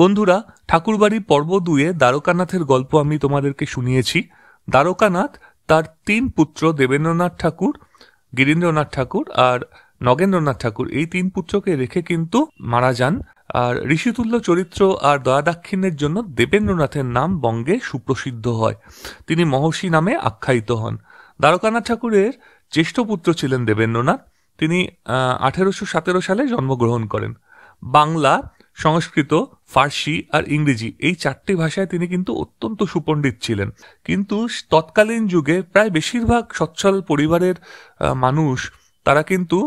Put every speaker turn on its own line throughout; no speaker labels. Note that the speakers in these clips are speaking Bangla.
বন্ধুরা ঠাকুরবাড়ির পর্ব দুয়ে দ্বারকানাথের গল্প আমি তোমাদেরকে শুনিয়েছি দ্বারকানাথ তার তিন পুত্র দেবেন্দ্রনাথ ঠাকুর গিরীন্দ্রনাথ ঠাকুর আর নগেন্দ্রনাথ ঠাকুর এই তিন পুত্রকে রেখে কিন্তু মারা যান আর ঋষিতুল্য চরিত্র আর দয়াদাক্ষিণ্যের জন্য দেবেন্দ্রনাথের নাম বঙ্গে সুপ্রসিদ্ধ হয় তিনি মহর্ষি নামে আখ্যায়িত হন দ্বারকানাথ ঠাকুরের জ্যেষ্ঠ পুত্র ছিলেন দেবেন্দ্রনাথ তিনি আঠেরোশো সতেরো সালে জন্মগ্রহণ করেন বাংলা সংস্কৃত ফার্সি আর ইংরেজি এই চারটি ভাষায় তিনি কিন্তু অত্যন্ত সুপণ্ডিত ছিলেন কিন্তু তৎকালীন যুগে প্রায় বেশিরভাগ সচ্ছল পরিবারের মানুষ তারা কিন্তু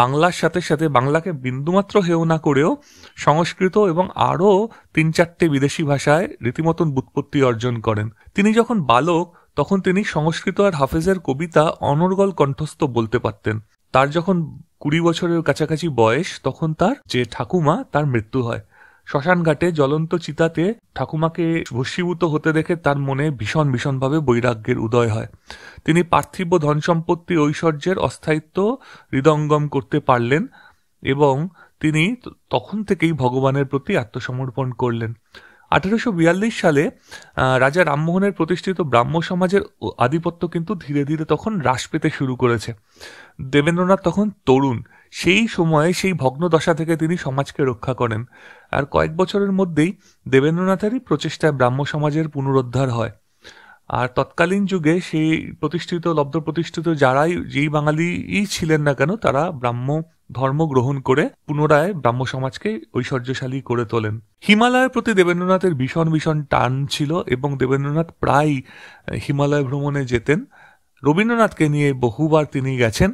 বাংলার সাথে সাথে বাংলাকে বিন্দুমাত্র হেও না করেও সংস্কৃত এবং আরও তিন চারটে বিদেশি ভাষায় রীতিমতন বুৎপত্তি অর্জন করেন তিনি যখন বালক তখন তিনি সংস্কৃত আর হাফেজের কবিতা অনর্গল কণ্ঠস্থ বলতে পারতেন তার যখন কুড়ি বছরের কাছাকাছি বয়স তখন তার যে ঠাকুমা তার মৃত্যু হয় শ্মশানঘাটে জ্বলন্ত চিতাতে ঠাকুমাকে ভস্মীভূত হতে দেখে তার মনে ভীষণ ভীষণভাবে বৈরাগ্যের উদয় হয় তিনি পার্থিব ধন সম্পত্তি ঐশ্বর্যের অস্থায়িত্ব হৃদঙ্গম করতে পারলেন এবং তিনি তখন থেকেই ভগবানের প্রতি আত্মসমর্পণ করলেন আঠেরোশো বিয়াল্লিশ সালে রাজা রামমোহনের প্রতিষ্ঠিত ব্রাহ্ম সমাজের আধিপত্য কিন্তু ধীরে ধীরে তখন হ্রাস পেতে শুরু করেছে দেবেন্দ্রনাথ তখন তরুণ সেই সময়ে সেই ভগ্ন দশা থেকে তিনি সমাজকে রক্ষা করেন আর কয়েক বছরের মধ্যেই দেবেন্দ্রনাথেরই প্রচেষ্টায় ব্রাহ্ম সমাজের পুনরুদ্ধার হয় আর তৎকালীন যুগে সেই প্রতিষ্ঠিত লব্ধ প্রতিষ্ঠিত যারাই যেই বাঙালিই ছিলেন না কেন তারা ব্রাহ্ম ধর্ম গ্রহণ করে পুনরায় ব্রাহ্ম সমাজকে ঐশ্বর্যশালী করে তোলেন হিমালয়ের প্রতি দেবেন্দ্রনাথের ভীষণ ভীষণ টান ছিল এবং দেবেন্দ্রনাথ প্রায় হিমালয় ভ্রমণে যেতেন রবীন্দ্রনাথকে নিয়ে বহুবার তিনি গেছেন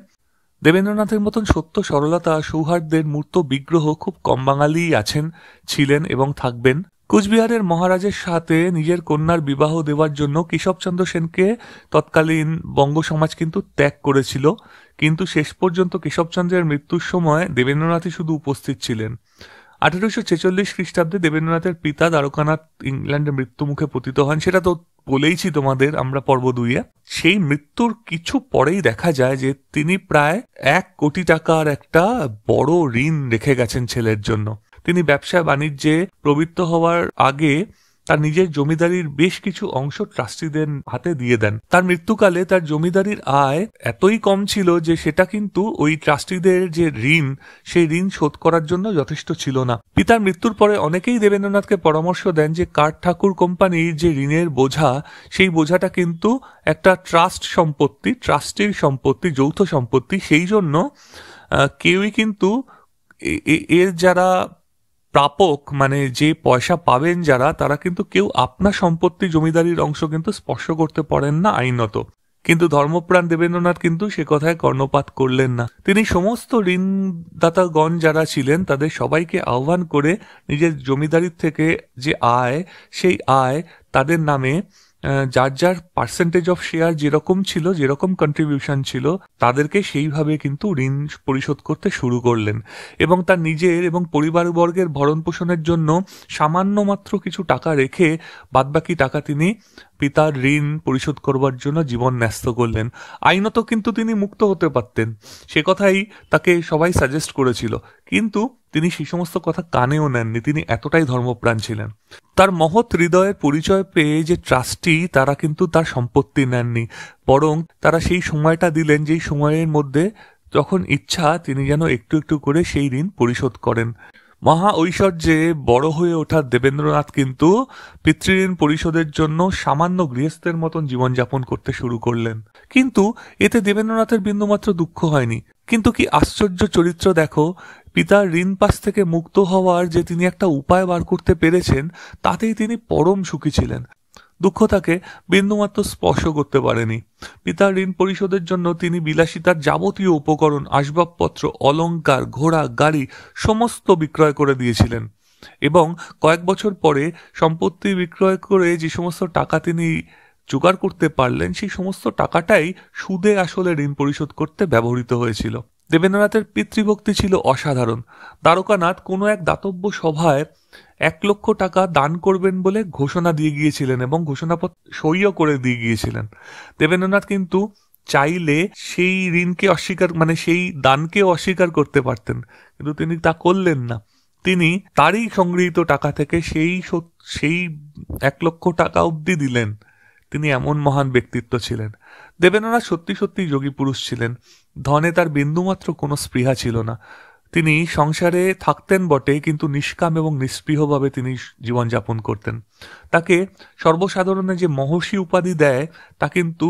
দেবেন্দ্রনাথের মতন সত্য সরলতা সৌহার্দ্যের মূর্ত বিগ্রহ খুব কম বাঙালি আছেন ছিলেন এবং থাকবেন কুচবিহারের মহারাজের সাথে নিজের কন্যার বিবাহ দেওয়ার জন্য কেশবচন্দ্র সেনকে তৎকালীন বঙ্গ সমাজ কিন্তু ত্যাগ করেছিল কিন্তু শেষ পর্যন্ত কেশবচন্দ্রের মৃত্যুর সময় দেবেন্দ্রনাথই শুধু উপস্থিত ছিলেন আঠারোশো ছেচল্লিশ খ্রিস্টাব্দে দেবেন্দ্রনাথের পিতা দ্বারকানাথ ইংল্যান্ডে মৃত্যুমুখে পতিত হন সেটা তো বলেইছি তোমাদের আমরা পর্ব দুইয়ে সেই মৃত্যুর কিছু পরেই দেখা যায় যে তিনি প্রায় এক কোটি টাকার একটা বড় ঋণ রেখে গেছেন ছেলের জন্য তিনি ব্যবসা বাণিজ্যে প্রবৃত্ত হওয়ার আগে তার নিজের জমিদারির বেশ কিছু অংশ ট্রাস্টিদের হাতে দিয়ে দেন তার মৃত্যুকালে তার জমিদারির আয় এতই কম ছিল যে সেটা কিন্তু ওই ট্রাস্টিদের যে ঋণ সেই ঋণ শোধ করার জন্য যথেষ্ট ছিল না পিতার মৃত্যুর পরে অনেকেই দেবেন্দ্রনাথকে পরামর্শ দেন যে কার ঠাকুর কোম্পানির যে ঋণের বোঝা সেই বোঝাটা কিন্তু একটা ট্রাস্ট সম্পত্তি ট্রাস্টির সম্পত্তি যৌথ সম্পত্তি সেই জন্য কেউই কিন্তু এর যারা প্রাপক মানে যে পয়সা পাবেন যারা তারা কিন্তু কেউ আপনার সম্পত্তি জমিদারির অংশ কিন্তু স্পর্শ করতে পারেন না আইনত কিন্তু ধর্মপ্রাণ দেবেন্দ্রনাথ কিন্তু সে কথায় কর্ণপাত করলেন না তিনি সমস্ত ঋণদাতাগণ যারা ছিলেন তাদের সবাইকে আহ্বান করে নিজের জমিদারির থেকে যে আয় সেই আয় তাদের নামে যার যার পার্সেন্টেজ অফ শেয়ার যেরকম ছিল যেরকম কন্ট্রিবিউশন ছিল তাদেরকে সেইভাবে কিন্তু ঋণ পরিশোধ করতে শুরু করলেন এবং তার নিজের এবং পরিবারবর্গের ভরণ পোষণের জন্য সামান্য মাত্র কিছু টাকা রেখে বাদবাকি টাকা তিনি পিতার ঋণ পরিশোধ করবার জন্য জীবন ন্যস্ত করলেন আইনত কিন্তু তিনি মুক্ত হতে পারতেন সে কথাই তাকে সবাই সাজেস্ট করেছিল কিন্তু তিনি সেই সমস্ত কথা কানেও নেননি তিনি এতটাই ধর্মপ্রাণ ছিলেন তার মহৎ হৃদয়ের পরিচয় পেয়ে যে ট্রাস্টি তারা কিন্তু তার সম্পত্তি নেননি বরং তারা সেই সময়টা দিলেন যেই সময়ের মধ্যে যখন ইচ্ছা তিনি যেন একটু একটু করে সেই ঋণ পরিশোধ করেন মহা ঐশ্বর্যে বড় হয়ে ওঠা দেবেন্দ্রনাথ কিন্তু পিতৃঋণ পরিশোধের জন্য সামান্য গৃহস্থের মতন জীবনযাপন করতে শুরু করলেন কিন্তু এতে দেবেন্দ্রনাথের বিন্দুমাত্র দুঃখ হয়নি কিন্তু কি আশ্চর্য চরিত্র দেখো পিতার ঋণ পাশ থেকে মুক্ত হওয়ার যে তিনি একটা উপায় বার করতে পেরেছেন তাতেই তিনি পরম সুখী ছিলেন দুঃখ তাকে বিন্দুমাত্র স্পর্শ করতে পারেনি পিতার ঋণ পরিশোধের জন্য তিনি বিলাসিতার যাবতীয় উপকরণ আসবাবপত্র অলঙ্কার ঘোড়া গাড়ি সমস্ত বিক্রয় করে দিয়েছিলেন এবং কয়েক বছর পরে সম্পত্তি বিক্রয় করে যে সমস্ত টাকা তিনি জোগাড় করতে পারলেন সেই সমস্ত টাকাটাই সুদে আসলে ঋণ পরিশোধ করতে ব্যবহৃত হয়েছিল দেবেন্দ্রনাথের পিতৃভক্তি ছিল অসাধারণ দ্বারকানাথ কোনো এক দাতব্য সভায় এক লক্ষ টাকা দান করবেন বলে ঘোষণা দিয়ে গিয়েছিলেন এবং ঘোষণাপত্র সইও করে দিয়ে গিয়েছিলেন দেবেন্দ্রনাথ কিন্তু চাইলে সেই ঋণকে অস্বীকার মানে সেই দানকে অস্বীকার করতে পারতেন কিন্তু তিনি তা করলেন না তিনি তারই সংগৃহীত টাকা থেকে সেই সেই এক লক্ষ টাকা অবধি দিলেন তিনি এমন মহান ব্যক্তিত্ব ছিলেন দেবেন্দ্রনাথ সত্যি সত্যি যোগী পুরুষ ছিলেন ধনে তার বিন্দুমাত্র কোনো স্পৃহা ছিল না তিনি সংসারে থাকতেন বটে কিন্তু নিষ্কাম এবং নিস্পৃহভাবে তিনি জীবনযাপন করতেন তাকে সর্বসাধারণে যে মহর্ষি উপাধি দেয় তা কিন্তু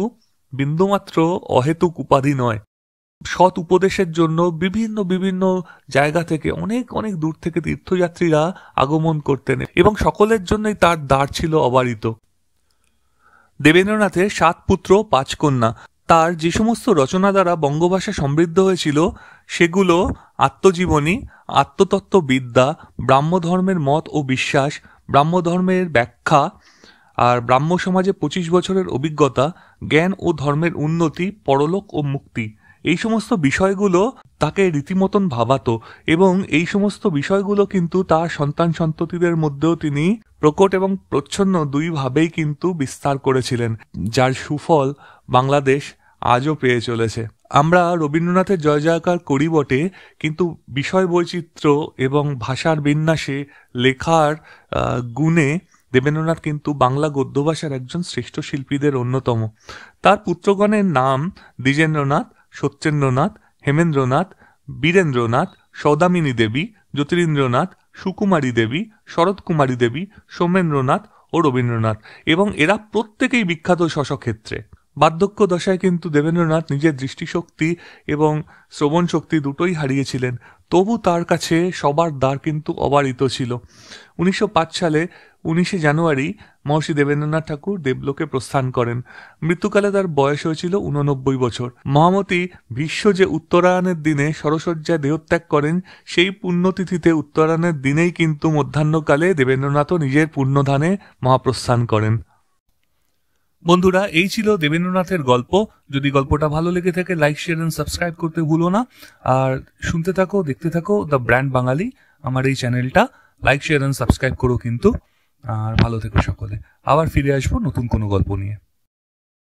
বিন্দুমাত্র অহেতুক উপাধি নয় সৎ উপদেশের জন্য বিভিন্ন বিভিন্ন জায়গা থেকে অনেক অনেক দূর থেকে তীর্থযাত্রীরা আগমন করতেন এবং সকলের জন্যই তার দ্বার ছিল অবারিত দেবেন্দ্রনাথের সাত পুত্র পাঁচ কন্যা তার যে সমস্ত রচনা দ্বারা বঙ্গভাষা সমৃদ্ধ হয়েছিল সেগুলো আত্মজীবনী আত্মতত্ত্ব বিদ্যা ব্রাহ্মধর্মের মত ও বিশ্বাস ব্রাহ্মধর্মের ব্যাখ্যা আর ব্রাহ্ম সমাজে পঁচিশ বছরের অভিজ্ঞতা জ্ঞান ও ধর্মের উন্নতি পরলোক ও মুক্তি এই সমস্ত বিষয়গুলো তাকে রীতিমতন ভাবাতো এবং এই সমস্ত বিষয়গুলো কিন্তু তার সন্তান সন্ততিদের মধ্যেও তিনি প্রকট এবং প্রচ্ছন্ন দুইভাবেই কিন্তু বিস্তার করেছিলেন যার সুফল বাংলাদেশ আজও পেয়ে চলেছে আমরা রবীন্দ্রনাথের জয় জয়কার করি বটে কিন্তু বিষয় বৈচিত্র্য এবং ভাষার বিন্যাসে লেখার গুণে দেবেন্দ্রনাথ কিন্তু বাংলা গদ্য ভাষার একজন শ্রেষ্ঠ শিল্পীদের অন্যতম তার পুত্রগণের নাম দ্বিজেন্দ্রনাথ সত্যেন্দ্রনাথ হেমেন্দ্রনাথ বীরেন্দ্রনাথ সৌদামিনী দেবী জ্যোতিরিন্দ্রনাথ সুকুমারী দেবী শরৎকুমারী দেবী সোমেন্দ্রনাথ ও রবীন্দ্রনাথ এবং এরা প্রত্যেকেই বিখ্যাত শশক্ষেত্রে বার্ধক্য দশায় কিন্তু দেবেন্দ্রনাথ নিজের দৃষ্টিশক্তি এবং শ্রবণ শক্তি দুটোই হারিয়েছিলেন তবু তার কাছে সবার দ্বার কিন্তু অবারিত ছিল উনিশশো সালে উনিশে জানুয়ারি মহর্ষি দেবেন্দ্রনাথ ঠাকুর দেবলোকে প্রস্থান করেন মৃত্যুকালে তার বয়স হয়েছিল উননব্বই বছর মহামতি বিশ্ব যে উত্তরায়ণের দিনে সরসজ্জায় দেহত্যাগ করেন সেই পুণ্যতিথিতে উত্তরায়ণের দিনেই কিন্তু মধ্যাহ্নকালে দেবেন্দ্রনাথও নিজের পুণ্যধানে মহাপ্রস্থান করেন বন্ধুরা এই ছিল দেবেন্দ্রনাথের গল্প যদি গল্পটা ভালো লেগে থাকে লাইক শেয়ার এন্ড সাবস্ক্রাইব করতে ভুলো না আর শুনতে থাকো দেখতে থাকো দ্য ব্র্যান্ড বাঙালি আমার এই চ্যানেলটা লাইক শেয়ার এন্ড সাবস্ক্রাইব করো কিন্তু আর ভালো থেকো সকলে আবার ফিরে আসবো নতুন কোনো গল্প নিয়ে